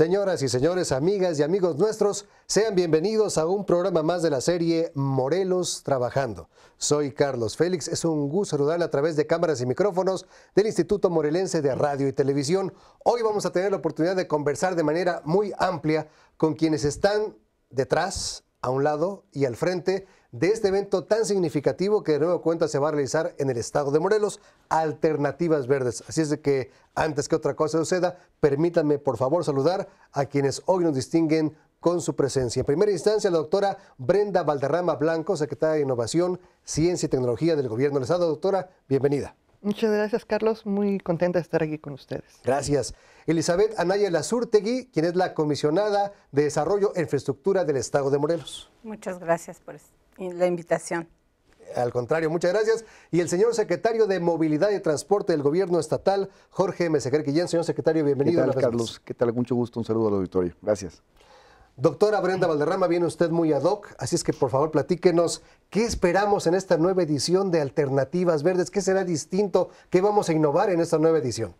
Señoras y señores, amigas y amigos nuestros, sean bienvenidos a un programa más de la serie Morelos Trabajando. Soy Carlos Félix, es un gusto saludarle a través de cámaras y micrófonos del Instituto Morelense de Radio y Televisión. Hoy vamos a tener la oportunidad de conversar de manera muy amplia con quienes están detrás, a un lado y al frente de este evento tan significativo que de nuevo cuenta se va a realizar en el estado de Morelos, Alternativas Verdes. Así es de que antes que otra cosa suceda, permítanme por favor saludar a quienes hoy nos distinguen con su presencia. En primera instancia, la doctora Brenda Valderrama Blanco, secretaria de Innovación, Ciencia y Tecnología del Gobierno del Estado. Doctora, bienvenida. Muchas gracias, Carlos. Muy contenta de estar aquí con ustedes. Gracias. Elizabeth Anaya Lazurtegui, quien es la comisionada de Desarrollo e Infraestructura del Estado de Morelos. Muchas gracias por estar la invitación. Al contrario, muchas gracias. Y el señor secretario de Movilidad y Transporte del Gobierno Estatal, Jorge M. Quillán, Señor secretario, bienvenido. ¿Qué a Carlos? ¿Qué tal? Mucho gusto. Un saludo al auditorio. Gracias. Doctora Brenda Valderrama, viene usted muy ad hoc, así es que por favor platíquenos qué esperamos en esta nueva edición de Alternativas Verdes, qué será distinto, qué vamos a innovar en esta nueva edición.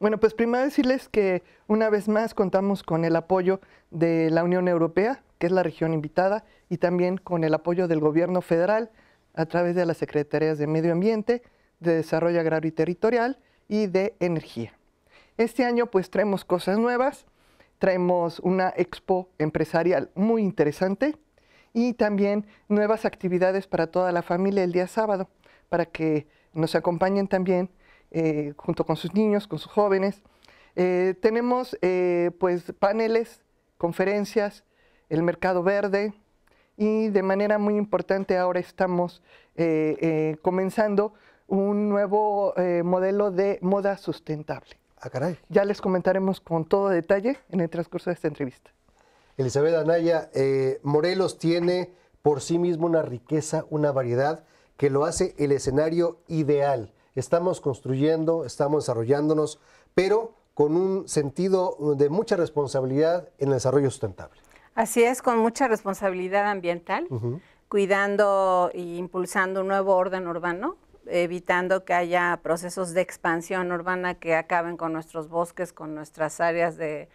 Bueno, pues primero decirles que una vez más contamos con el apoyo de la Unión Europea, que es la región invitada, y también con el apoyo del gobierno federal a través de las Secretarías de Medio Ambiente, de Desarrollo Agrario y Territorial y de Energía. Este año pues traemos cosas nuevas, traemos una expo empresarial muy interesante y también nuevas actividades para toda la familia el día sábado, para que nos acompañen también eh, junto con sus niños, con sus jóvenes. Eh, tenemos eh, pues paneles, conferencias, el mercado verde y de manera muy importante ahora estamos eh, eh, comenzando un nuevo eh, modelo de moda sustentable. Ah, ya les comentaremos con todo detalle en el transcurso de esta entrevista. Elizabeth Anaya, Morelos tiene por sí mismo una riqueza, una variedad que lo hace el escenario ideal. Estamos construyendo, estamos desarrollándonos, pero con un sentido de mucha responsabilidad en el desarrollo sustentable. Así es, con mucha responsabilidad ambiental, cuidando e impulsando un nuevo orden urbano, evitando que haya procesos de expansión urbana que acaben con nuestros bosques, con nuestras áreas de,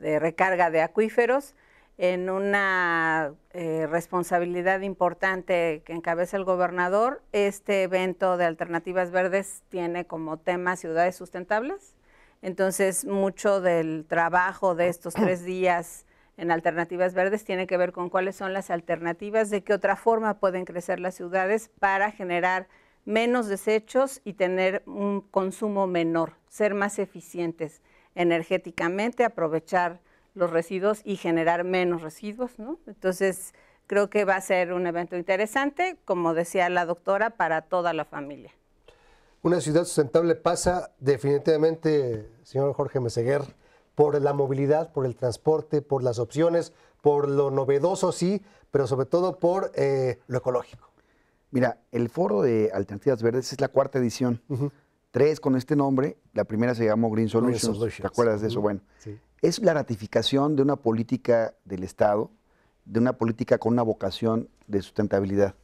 recarga de acuíferos, en una eh, responsabilidad importante que encabeza el gobernador. Este evento de Alternativas Verdes tiene como tema ciudades sustentables. Entonces, mucho del trabajo de estos tres días en alternativas verdes tiene que ver con cuáles son las alternativas, de qué otra forma pueden crecer las ciudades para generar menos desechos y tener un consumo menor, ser más eficientes energéticamente, aprovechar los residuos y generar menos residuos, ¿no? Entonces, creo que va a ser un evento interesante, como decía la doctora, para toda la familia. Una ciudad sustentable pasa definitivamente, señor Jorge Meseguer, por la movilidad, por el transporte, por las opciones, por lo novedoso, sí, pero sobre todo por eh, lo ecológico. Mira, el foro de alternativas verdes es la cuarta edición. Tres con este nombre, la primera se llamó Green Solutions. ¿Te acuerdas de eso? Bueno, es la ratificación de una política del Estado, de una política con una vocación de sustentabilidad.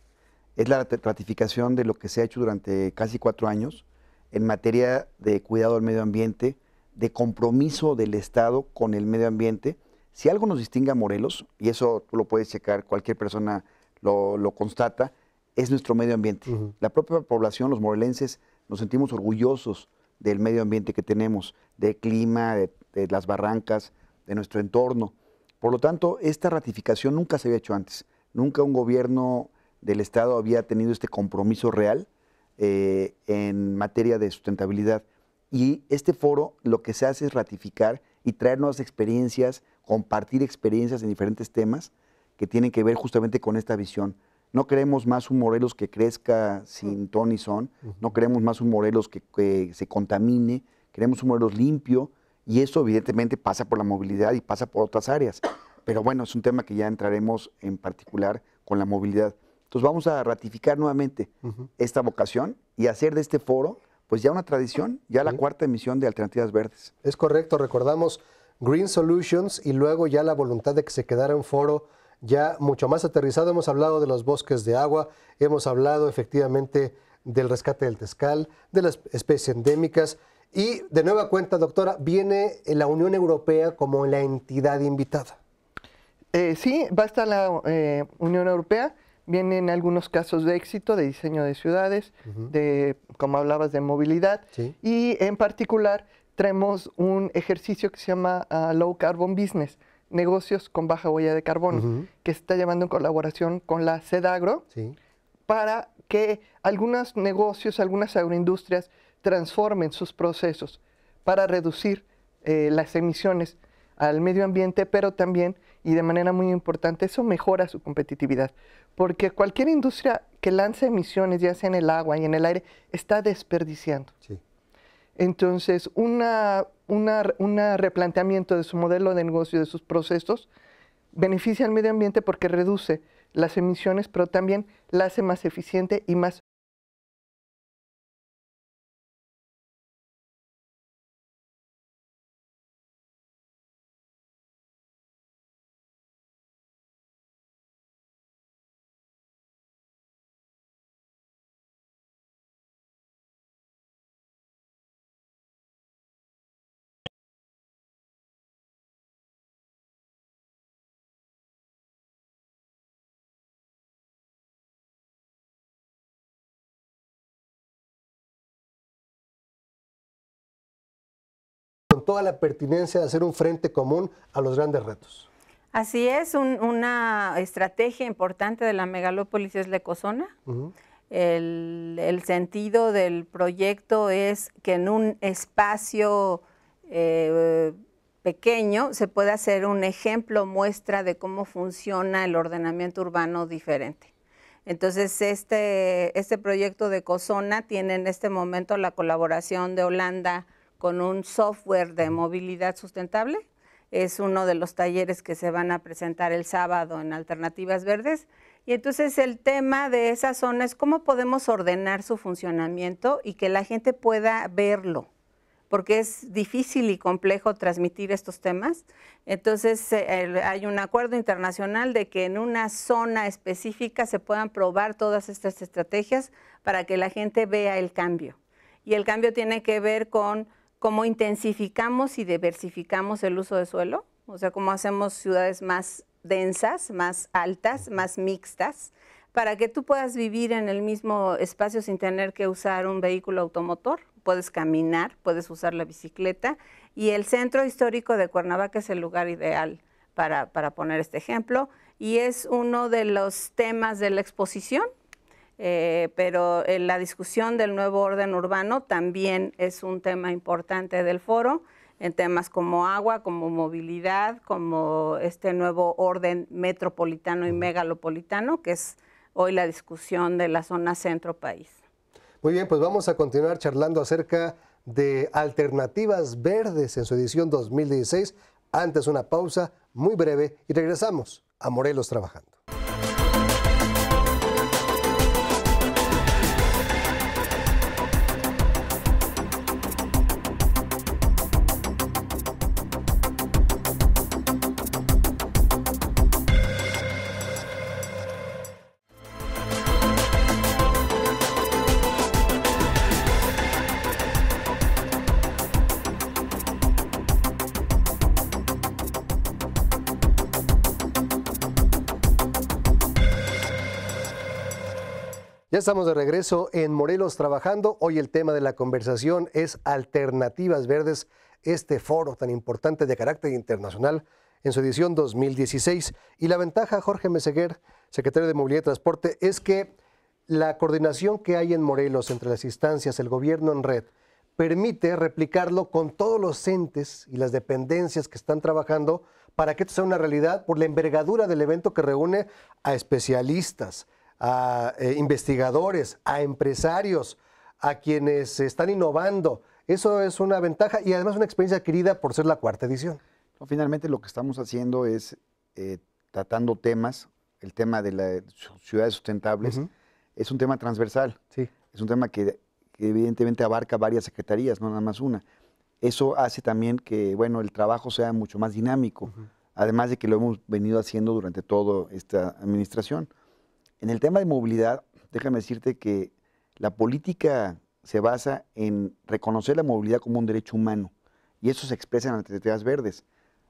Es la ratificación de lo que se ha hecho durante casi cuatro años en materia de cuidado al medio ambiente, de compromiso del Estado con el medio ambiente. Si algo nos distingue a Morelos, y eso tú lo puedes checar, cualquier persona lo, constata, es nuestro medio ambiente. La propia población, los morelenses, nos sentimos orgullosos del medio ambiente que tenemos, del clima, de, las barrancas, de nuestro entorno. Por lo tanto, esta ratificación nunca se había hecho antes. Nunca un gobierno del Estado había tenido este compromiso real eh, en materia de sustentabilidad. Y este foro lo que se hace es ratificar y traer nuevas experiencias, compartir experiencias en diferentes temas que tienen que ver justamente con esta visión. No queremos más un Morelos que crezca sin ton y no queremos más un Morelos que, se contamine, queremos un Morelos limpio y eso evidentemente pasa por la movilidad y pasa por otras áreas. Pero bueno, es un tema que ya entraremos en particular con la movilidad. Entonces vamos a ratificar nuevamente esta vocación y hacer de este foro pues ya una tradición, ya la cuarta emisión de Alternativas Verdes. Es correcto, recordamos Green Solutions y luego ya la voluntad de que se quedara un foro ya mucho más aterrizado. Hemos hablado de los bosques de agua, hemos hablado efectivamente del rescate del tezcal, de las especies endémicas y de nueva cuenta, doctora, viene la Unión Europea como la entidad invitada. Eh, sí, va a estar la eh, Unión Europea Vienen algunos casos de éxito de diseño de ciudades, de, como hablabas, de movilidad. Y en particular traemos un ejercicio que se llama ah, Low Carbon Business, negocios con baja huella de carbono, que se está llevando en colaboración con la CEDAGRO para que algunos negocios, algunas agroindustrias transformen sus procesos para reducir eh, las emisiones al medio ambiente, pero también y de manera muy importante, eso mejora su competitividad, porque cualquier industria que lance emisiones, ya sea en el agua y en el aire, está desperdiciando. Entonces, un una, una replanteamiento de su modelo de negocio, de sus procesos, beneficia al medio ambiente porque reduce las emisiones, pero también la hace más eficiente y más toda la pertinencia de hacer un frente común a los grandes retos. Así es, una estrategia importante de la megalópolis es la ecozona. el, sentido del proyecto es que en un espacio eh, pequeño se puede hacer un ejemplo muestra de cómo funciona el ordenamiento urbano diferente. Entonces, este, este proyecto de Ecozona tiene en este momento la colaboración de Holanda, con un software de movilidad sustentable. Es uno de los talleres que se van a presentar el sábado en Alternativas Verdes. Y entonces el tema de esa zona es cómo podemos ordenar su funcionamiento y que la gente pueda verlo, porque es difícil y complejo transmitir estos temas. Entonces hay un acuerdo internacional de que en una zona específica se puedan probar todas estas estrategias para que la gente vea el cambio. Y el cambio tiene que ver con cómo intensificamos y diversificamos el uso de suelo, o sea, cómo hacemos ciudades más densas, más altas, más mixtas, para que tú puedas vivir en el mismo espacio sin tener que usar un vehículo automotor. Puedes caminar, puedes usar la bicicleta y el centro histórico de Cuernavaca es el lugar ideal para, poner este ejemplo y es uno de los temas de la exposición eh, pero eh, la discusión del nuevo orden urbano también es un tema importante del foro en temas como agua, como movilidad, como este nuevo orden metropolitano y megalopolitano, que es hoy la discusión de la zona centro país. Muy bien, pues vamos a continuar charlando acerca de alternativas verdes en su edición 2016. Antes una pausa muy breve y regresamos a Morelos Trabajando. Ya estamos de regreso en Morelos trabajando. Hoy el tema de la conversación es alternativas verdes, este foro tan importante de carácter internacional en su edición 2016. Y la ventaja, Jorge Meseguer, secretario de Movilidad y Transporte, es que la coordinación que hay en Morelos entre las instancias, el gobierno en red, permite replicarlo con todos los entes y las dependencias que están trabajando para que esto sea una realidad por la envergadura del evento que reúne a especialistas, a eh, investigadores, a empresarios, a quienes están innovando. Eso es una ventaja y además una experiencia adquirida por ser la cuarta edición. Finalmente lo que estamos haciendo es eh, tratando temas, el tema de las ciudades sustentables, es un tema transversal. Sí. Es un tema que, evidentemente abarca varias secretarías, no nada más una. Eso hace también que bueno, el trabajo sea mucho más dinámico, además de que lo hemos venido haciendo durante toda esta administración. En el tema de movilidad, déjame decirte que la política se basa en reconocer la movilidad como un derecho humano y eso se expresa en las Tetras Verdes.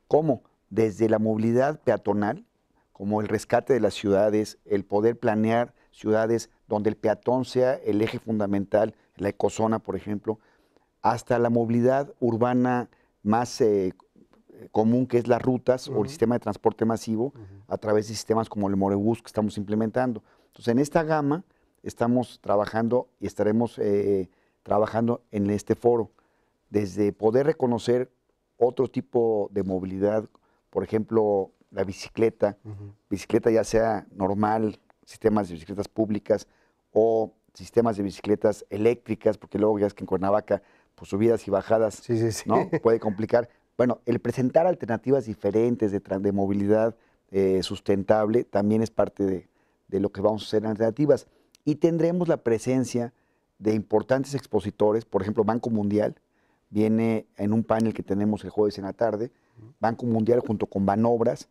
¿Cómo? Desde la movilidad peatonal, como el rescate de las ciudades, el poder planear ciudades donde el peatón sea el eje fundamental, la ecozona, por ejemplo, hasta la movilidad urbana más eh, común que es las rutas o el sistema de transporte masivo a través de sistemas como el Morebus que estamos implementando. Entonces, en esta gama estamos trabajando y estaremos eh, trabajando en este foro, desde poder reconocer otro tipo de movilidad, por ejemplo, la bicicleta, bicicleta ya sea normal, sistemas de bicicletas públicas o sistemas de bicicletas eléctricas, porque luego ya es que en Cuernavaca, pues subidas y bajadas, ¿no? Puede complicar. Bueno, el presentar alternativas diferentes de, movilidad eh, sustentable también es parte de, lo que vamos a hacer en alternativas. Y tendremos la presencia de importantes expositores, por ejemplo, Banco Mundial, viene en un panel que tenemos el jueves en la tarde, Banco Mundial junto con Banobras,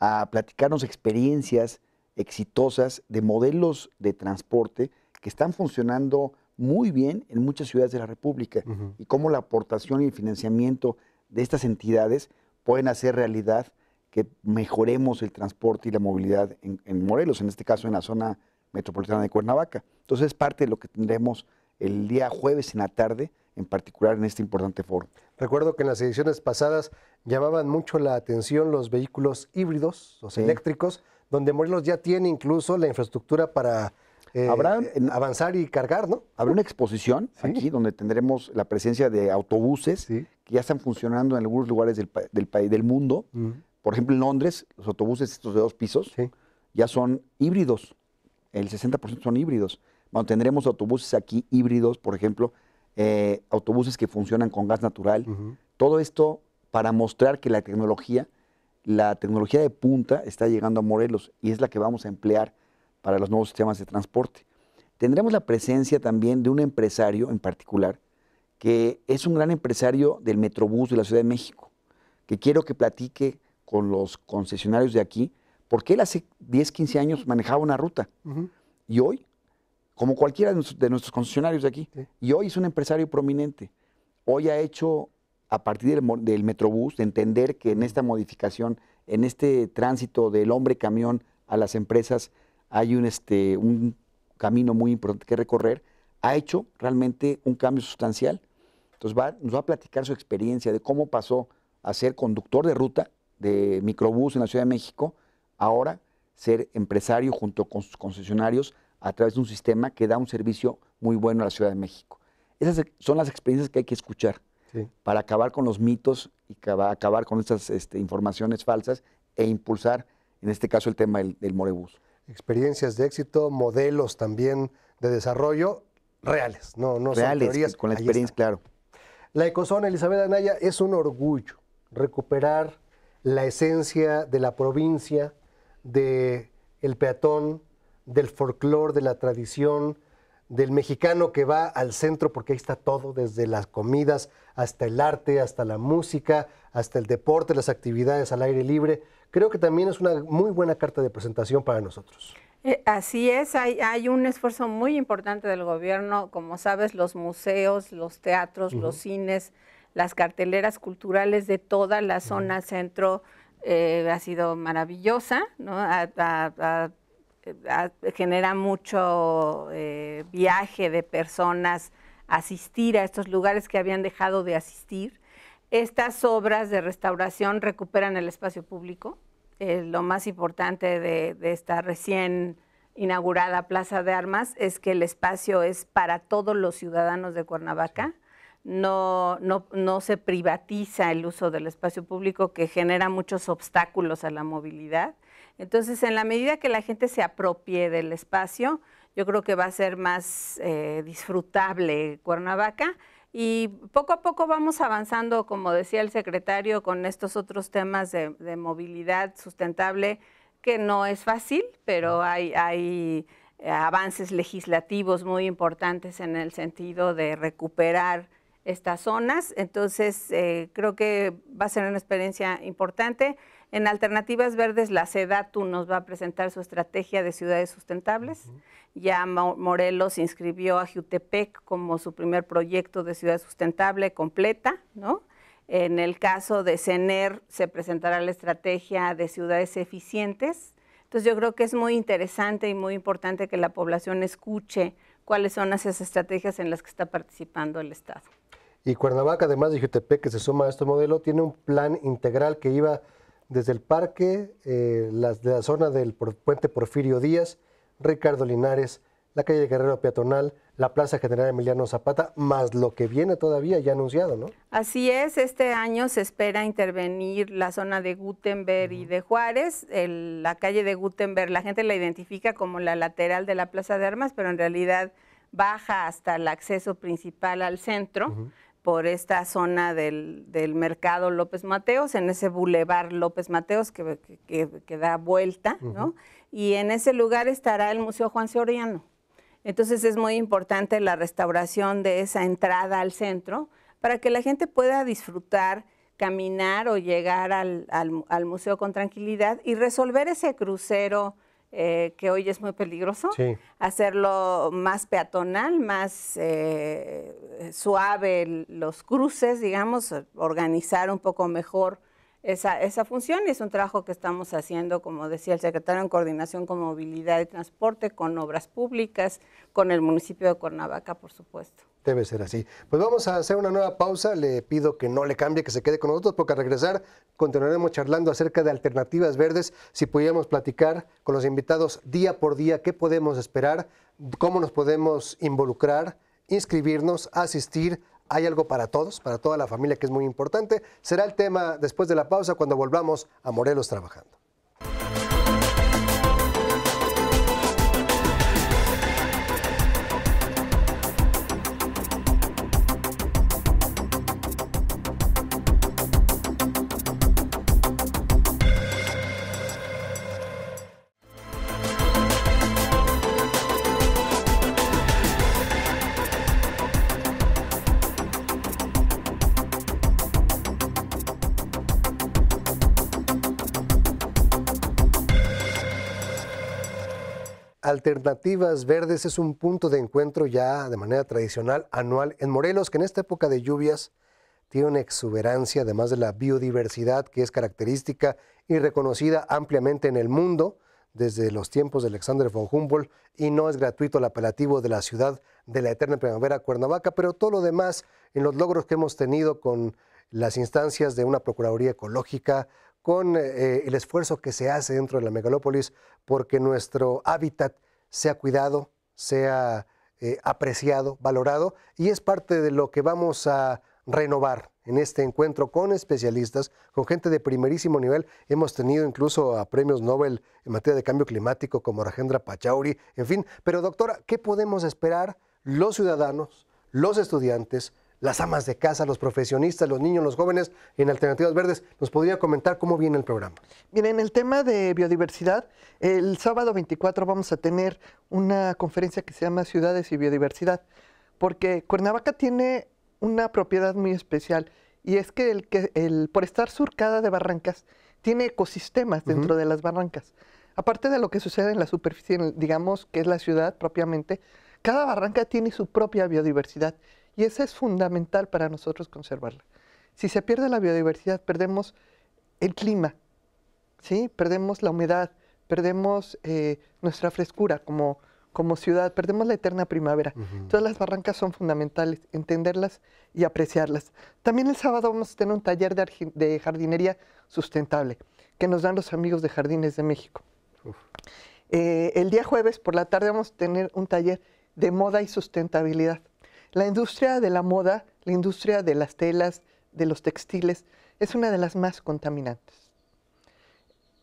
a platicarnos experiencias exitosas de modelos de transporte que están funcionando muy bien en muchas ciudades de la República y cómo la aportación y el financiamiento de estas entidades pueden hacer realidad que mejoremos el transporte y la movilidad en, Morelos, en este caso en la zona metropolitana de Cuernavaca. Entonces es parte de lo que tendremos el día jueves en la tarde, en particular en este importante foro. Recuerdo que en las ediciones pasadas llamaban mucho la atención los vehículos híbridos, los eléctricos, donde Morelos ya tiene incluso la infraestructura para eh, ¿Habrá? Eh, avanzar y cargar, ¿no? Habrá una exposición aquí donde tendremos la presencia de autobuses que ya están funcionando en algunos lugares del, país, del, mundo. Por ejemplo, en Londres, los autobuses estos de dos pisos ya son híbridos. El 60% son híbridos. Bueno, tendremos autobuses aquí híbridos, por ejemplo, eh, autobuses que funcionan con gas natural. Todo esto para mostrar que la tecnología, la tecnología de punta está llegando a Morelos y es la que vamos a emplear para los nuevos sistemas de transporte. Tendremos la presencia también de un empresario en particular, que es un gran empresario del Metrobús de la Ciudad de México, que quiero que platique con los concesionarios de aquí, porque él hace 10, 15 años manejaba una ruta y hoy, como cualquiera de, nuestros, concesionarios de aquí, y hoy es un empresario prominente. Hoy ha hecho, a partir del, del Metrobús, de entender que en esta modificación, en este tránsito del hombre camión a las empresas, hay un, este, un camino muy importante que recorrer, ha hecho realmente un cambio sustancial. Entonces va, nos va a platicar su experiencia de cómo pasó a ser conductor de ruta de microbús en la Ciudad de México, ahora ser empresario junto con sus concesionarios a través de un sistema que da un servicio muy bueno a la Ciudad de México. Esas son las experiencias que hay que escuchar para acabar con los mitos y acabar con estas este, informaciones falsas e impulsar, en este caso, el tema del, del morebús experiencias de éxito, modelos también de desarrollo reales, no, no son teorías. Con la experiencia, claro. La ecozona Elizabeth Anaya es un orgullo recuperar la esencia de la provincia, del peatón, del folclore, de la tradición, del mexicano que va al centro, porque ahí está todo, desde las comidas hasta el arte, hasta la música, hasta el deporte, las actividades al aire libre creo que también es una muy buena carta de presentación para nosotros. Eh, así es, hay, un esfuerzo muy importante del gobierno, como sabes, los museos, los teatros, los cines, las carteleras culturales de toda la zona centro eh, ha sido maravillosa, genera mucho eh, viaje de personas asistir a estos lugares que habían dejado de asistir estas obras de restauración recuperan el espacio público. Eh, lo más importante de, esta recién inaugurada Plaza de Armas es que el espacio es para todos los ciudadanos de Cuernavaca. No, no, no, se privatiza el uso del espacio público que genera muchos obstáculos a la movilidad. Entonces, en la medida que la gente se apropie del espacio, yo creo que va a ser más eh, disfrutable Cuernavaca y poco a poco vamos avanzando, como decía el secretario, con estos otros temas de, movilidad sustentable, que no es fácil, pero hay, eh, avances legislativos muy importantes en el sentido de recuperar estas zonas. Entonces, eh, creo que va a ser una experiencia importante. En Alternativas Verdes, la CEDATU nos va a presentar su estrategia de ciudades sustentables. Ya Morelos inscribió a Jutepec como su primer proyecto de ciudad sustentable completa, ¿no? En el caso de CENER se presentará la estrategia de ciudades eficientes. Entonces yo creo que es muy interesante y muy importante que la población escuche cuáles son esas estrategias en las que está participando el Estado. Y Cuernavaca, además de Jutepec, que se suma a este modelo, tiene un plan integral que iba desde el parque, eh, las, de la zona del puente Porfirio Díaz, Ricardo Linares, la calle de Guerrero Peatonal, la Plaza General Emiliano Zapata, más lo que viene todavía ya anunciado, ¿no? Así es, este año se espera intervenir la zona de Gutenberg y de Juárez, la calle de Gutenberg, la gente la identifica como la lateral de la Plaza de Armas, pero en realidad baja hasta el acceso principal al centro por esta zona del, mercado López Mateos, en ese bulevar López Mateos que, que, da vuelta, ¿no? Y en ese lugar estará el Museo Juan Seoriano. Entonces es muy importante la restauración de esa entrada al centro para que la gente pueda disfrutar, caminar o llegar al, al museo con tranquilidad y resolver ese crucero eh, que hoy es muy peligroso, hacerlo más peatonal, más eh, suave los cruces, digamos, organizar un poco mejor esa, función es un trabajo que estamos haciendo, como decía el secretario, en coordinación con movilidad y transporte, con obras públicas, con el municipio de Cuernavaca, por supuesto. Debe ser así. Pues vamos a hacer una nueva pausa. Le pido que no le cambie, que se quede con nosotros, porque al regresar continuaremos charlando acerca de alternativas verdes. Si pudiéramos platicar con los invitados día por día, qué podemos esperar, cómo nos podemos involucrar, inscribirnos, asistir hay algo para todos, para toda la familia, que es muy importante. Será el tema después de la pausa cuando volvamos a Morelos trabajando. Alternativas Verdes es un punto de encuentro ya de manera tradicional anual en Morelos, que en esta época de lluvias tiene una exuberancia, además de la biodiversidad que es característica y reconocida ampliamente en el mundo desde los tiempos de Alexander von Humboldt, y no es gratuito el apelativo de la ciudad de la eterna primavera Cuernavaca, pero todo lo demás en los logros que hemos tenido con las instancias de una Procuraduría Ecológica, con eh, el esfuerzo que se hace dentro de la megalópolis porque nuestro hábitat sea cuidado, sea eh, apreciado, valorado, y es parte de lo que vamos a renovar en este encuentro con especialistas, con gente de primerísimo nivel. Hemos tenido incluso a premios Nobel en materia de cambio climático como Rajendra Pachauri, en fin. Pero doctora, ¿qué podemos esperar los ciudadanos, los estudiantes, las amas de casa, los profesionistas, los niños, los jóvenes en Alternativas Verdes. ¿Nos podría comentar cómo viene el programa? en el tema de biodiversidad, el sábado 24 vamos a tener una conferencia que se llama Ciudades y Biodiversidad, porque Cuernavaca tiene una propiedad muy especial y es que el, por estar surcada de barrancas tiene ecosistemas dentro de las barrancas. Aparte de lo que sucede en la superficie, digamos que es la ciudad propiamente, cada barranca tiene su propia biodiversidad y esa es fundamental para nosotros conservarla. Si se pierde la biodiversidad, perdemos el clima, ¿sí? perdemos la humedad, perdemos eh, nuestra frescura como, como ciudad, perdemos la eterna primavera. Todas las barrancas son fundamentales, entenderlas y apreciarlas. También el sábado vamos a tener un taller de, jardinería sustentable que nos dan los amigos de Jardines de México. Eh, el día jueves por la tarde vamos a tener un taller de moda y sustentabilidad. La industria de la moda, la industria de las telas, de los textiles, es una de las más contaminantes.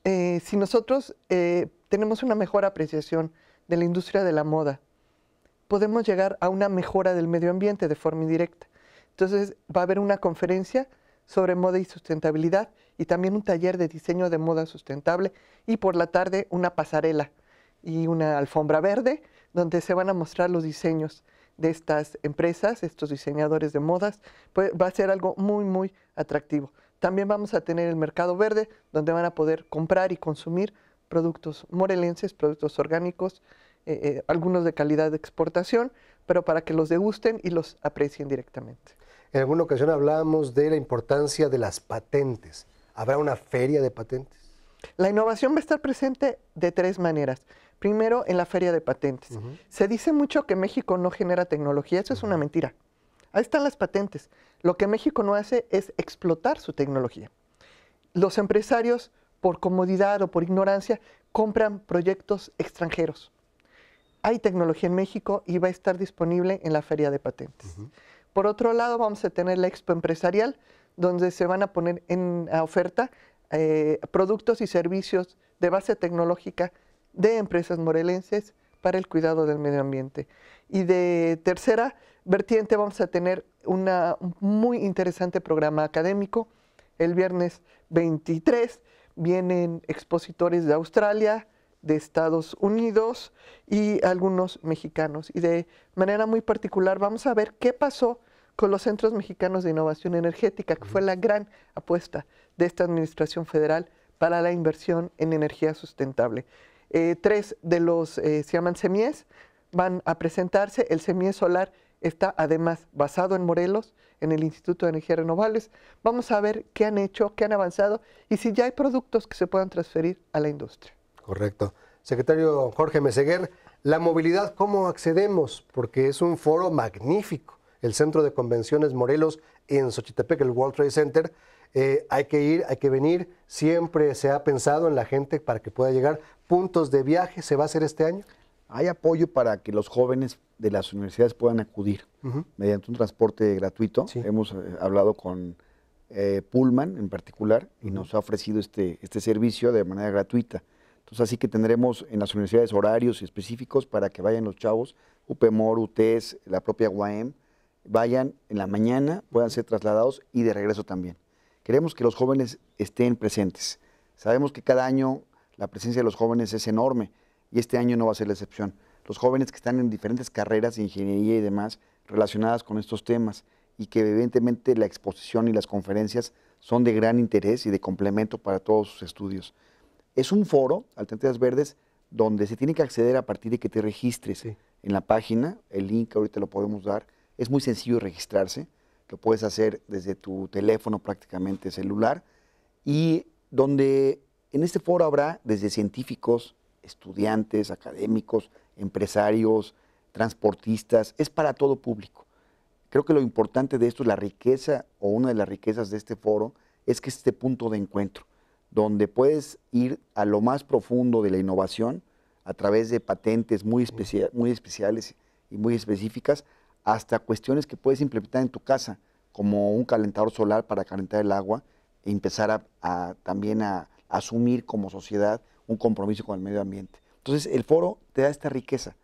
Eh, si nosotros eh, tenemos una mejor apreciación de la industria de la moda, podemos llegar a una mejora del medio ambiente de forma indirecta. Entonces va a haber una conferencia sobre moda y sustentabilidad y también un taller de diseño de moda sustentable y por la tarde una pasarela y una alfombra verde donde se van a mostrar los diseños de estas empresas, estos diseñadores de modas, pues va a ser algo muy, muy atractivo. También vamos a tener el mercado verde, donde van a poder comprar y consumir productos morelenses, productos orgánicos, eh, eh, algunos de calidad de exportación, pero para que los degusten y los aprecien directamente. En alguna ocasión hablábamos de la importancia de las patentes. ¿Habrá una feria de patentes? La innovación va a estar presente de tres maneras. Primero, en la feria de patentes. Se dice mucho que México no genera tecnología, eso es una mentira. Ahí están las patentes. Lo que México no hace es explotar su tecnología. Los empresarios, por comodidad o por ignorancia, compran proyectos extranjeros. Hay tecnología en México y va a estar disponible en la feria de patentes. Por otro lado, vamos a tener la expo empresarial, donde se van a poner en oferta eh, productos y servicios de base tecnológica de empresas morelenses para el cuidado del medio ambiente. Y de tercera vertiente vamos a tener un muy interesante programa académico. El viernes 23 vienen expositores de Australia, de Estados Unidos y algunos mexicanos. Y de manera muy particular vamos a ver qué pasó con los centros mexicanos de innovación energética, que fue la gran apuesta de esta Administración Federal para la inversión en energía sustentable. Eh, tres de los, eh, se llaman semies, van a presentarse. El semies solar está además basado en Morelos, en el Instituto de Energías Renovables. Vamos a ver qué han hecho, qué han avanzado y si ya hay productos que se puedan transferir a la industria. Correcto. Secretario Jorge Meseguer, la movilidad, ¿cómo accedemos? Porque es un foro magnífico. El Centro de Convenciones Morelos en Xochitepec, el World Trade Center, eh, hay que ir, hay que venir. Siempre se ha pensado en la gente para que pueda llegar, puntos de viaje se va a hacer este año? Hay apoyo para que los jóvenes de las universidades puedan acudir mediante un transporte gratuito. Hemos eh, hablado con eh, Pullman en particular y nos ha ofrecido este, este servicio de manera gratuita. Entonces, así que tendremos en las universidades horarios específicos para que vayan los chavos, UPEMOR, UTES, la propia UAM, vayan en la mañana, puedan ser trasladados y de regreso también. Queremos que los jóvenes estén presentes. Sabemos que cada año la presencia de los jóvenes es enorme y este año no va a ser la excepción. Los jóvenes que están en diferentes carreras de ingeniería y demás relacionadas con estos temas y que evidentemente la exposición y las conferencias son de gran interés y de complemento para todos sus estudios. Es un foro, Alternativas Verdes, donde se tiene que acceder a partir de que te registres en la página, el link ahorita lo podemos dar, es muy sencillo registrarse, lo puedes hacer desde tu teléfono prácticamente celular, y donde en este foro habrá desde científicos, estudiantes, académicos, empresarios, transportistas, es para todo público. Creo que lo importante de esto la riqueza o una de las riquezas de este foro es que es este punto de encuentro, donde puedes ir a lo más profundo de la innovación a través de patentes muy, especiales y muy específicas, hasta cuestiones que puedes implementar en tu casa, como un calentador solar para calentar el agua e empezar a, también a, asumir como sociedad un compromiso con el medio ambiente. Entonces, el foro te da esta riqueza.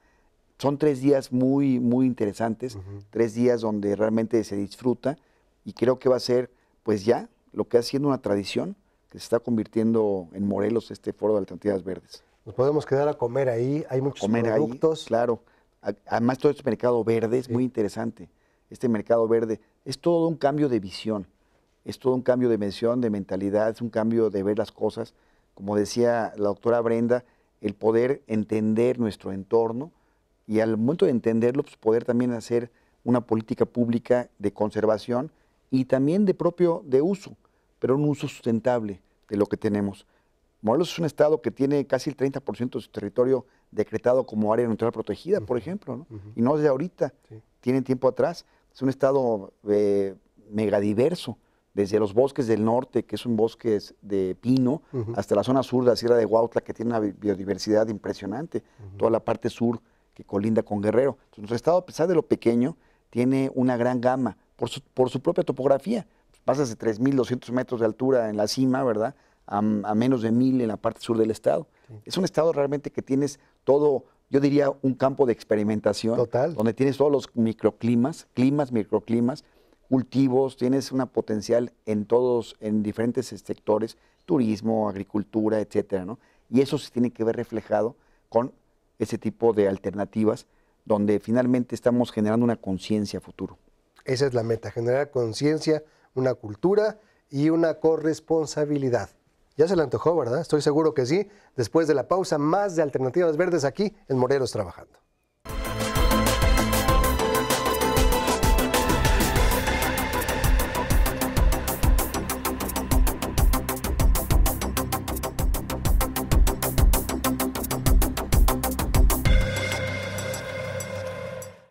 Son tres días muy, muy interesantes, tres días donde realmente se disfruta y creo que va a ser, pues ya, lo que ha sido una tradición que se está convirtiendo en Morelos este foro de alternativas verdes. Nos podemos quedar a comer ahí, hay muchos productos. claro, además todo este mercado verde es muy interesante, este mercado verde es todo un cambio de visión es todo un cambio de dimensión, de mentalidad, es un cambio de ver las cosas. Como decía la doctora Brenda, el poder entender nuestro entorno y al momento de entenderlo, pues poder también hacer una política pública de conservación y también de propio de uso, pero un uso sustentable de lo que tenemos. Morelos es un estado que tiene casi el 30% de su territorio decretado como área natural protegida, por ejemplo, y no desde ahorita, tiene tiempo atrás. Es un estado eh, megadiverso desde los bosques del norte, que es un bosque de pino, hasta la zona sur de la Sierra de Huautla, que tiene una biodiversidad impresionante, toda la parte sur que colinda con Guerrero. nuestro estado, a pesar de lo pequeño, tiene una gran gama por su, propia topografía. pasas de 3.200 metros de altura en la cima, ¿verdad? A, menos de 1.000 en la parte sur del estado. Es un estado realmente que tienes todo, yo diría, un campo de experimentación. Total. Donde tienes todos los microclimas, climas, microclimas cultivos, tienes una potencial en todos, en diferentes este, sectores, turismo, agricultura, etcétera, ¿no? Y eso se tiene que ver reflejado con ese tipo de alternativas donde finalmente estamos generando una conciencia futuro. Esa es la meta, generar conciencia, una cultura y una corresponsabilidad. Ya se le antojó, ¿verdad? Estoy seguro que sí. Después de la pausa, más de alternativas verdes aquí en Morelos trabajando.